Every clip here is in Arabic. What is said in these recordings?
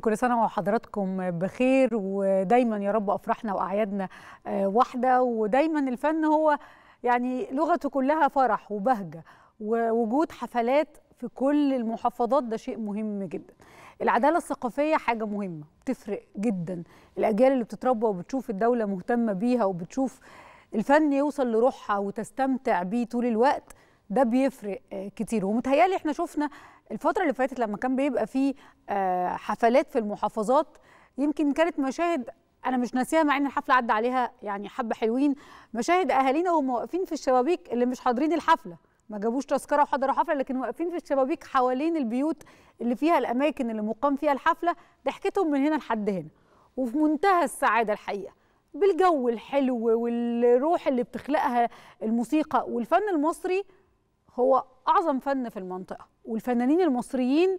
وكل سنه وحضراتكم بخير ودايما يا رب افراحنا واعيادنا آه، واحده ودايما الفن هو يعني لغته كلها فرح وبهجه ووجود حفلات في كل المحافظات ده شيء مهم جدا العداله الثقافيه حاجه مهمه بتفرق جدا الاجيال اللي بتتربى وبتشوف الدوله مهتمه بيها وبتشوف الفن يوصل لروحها وتستمتع بيه طول الوقت ده بيفرق آه، كتير ومتهيالي احنا شفنا الفتره اللي فاتت لما كان بيبقى في آه، حفلات في المحافظات يمكن كانت مشاهد انا مش ناسيها مع ان الحفله عدى عليها يعني حبه حلوين مشاهد اهالينا وهم واقفين في الشبابيك اللي مش حاضرين الحفله ما جابوش تذكره وحضروا حفله لكن واقفين في الشبابيك حوالين البيوت اللي فيها الاماكن اللي مقام فيها الحفله ضحكتهم من هنا لحد هنا وفي منتهى السعاده الحقيقه بالجو الحلو والروح اللي بتخلقها الموسيقى والفن المصري هو اعظم فن في المنطقه والفنانين المصريين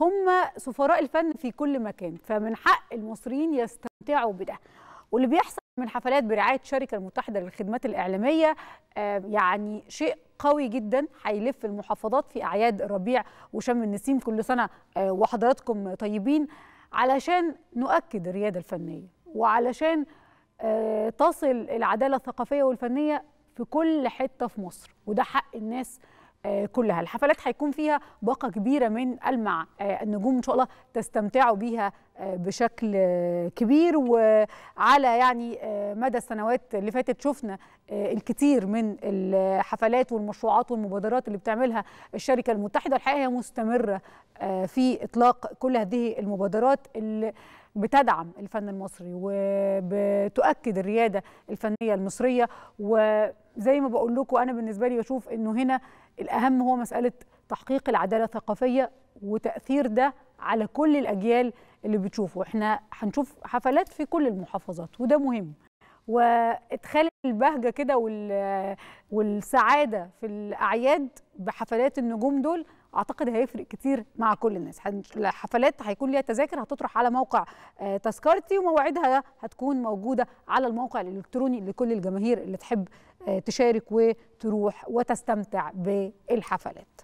هم سفراء الفن في كل مكان فمن حق المصريين يستمتعوا بده واللي بيحصل من حفلات برعايه الشركه المتحده للخدمات الاعلاميه يعني شيء قوي جدا هيلف المحافظات في اعياد الربيع وشم النسيم كل سنه آه، وحضراتكم طيبين علشان نؤكد الرياده الفنيه وعلشان آه، تصل العداله الثقافيه والفنيه في كل حته في مصر وده حق الناس آه، كلها الحفلات هيكون فيها باقه كبيره من المع آه، النجوم ان شاء الله تستمتعوا بيها آه، بشكل كبير وعلى يعني مدى السنوات اللي فاتت شفنا الكثير من الحفلات والمشروعات والمبادرات اللي بتعملها الشركه المتحده الحقيقه هي مستمره في اطلاق كل هذه المبادرات اللي بتدعم الفن المصري وبتؤكد الرياده الفنيه المصريه وزي ما بقول لكم انا بالنسبه لي بشوف انه هنا الاهم هو مساله تحقيق العداله الثقافيه وتاثير ده على كل الاجيال اللي بتشوفه احنا هنشوف حفلات في كل المحافظات وده مهم وادخال البهجه كده والسعاده في الاعياد بحفلات النجوم دول اعتقد هيفرق كتير مع كل الناس الحفلات هيكون ليها تذاكر هتطرح على موقع آه، تذكرتي ومواعيدها هتكون موجوده على الموقع الالكتروني لكل الجماهير اللي تحب آه، تشارك وتروح وتستمتع بالحفلات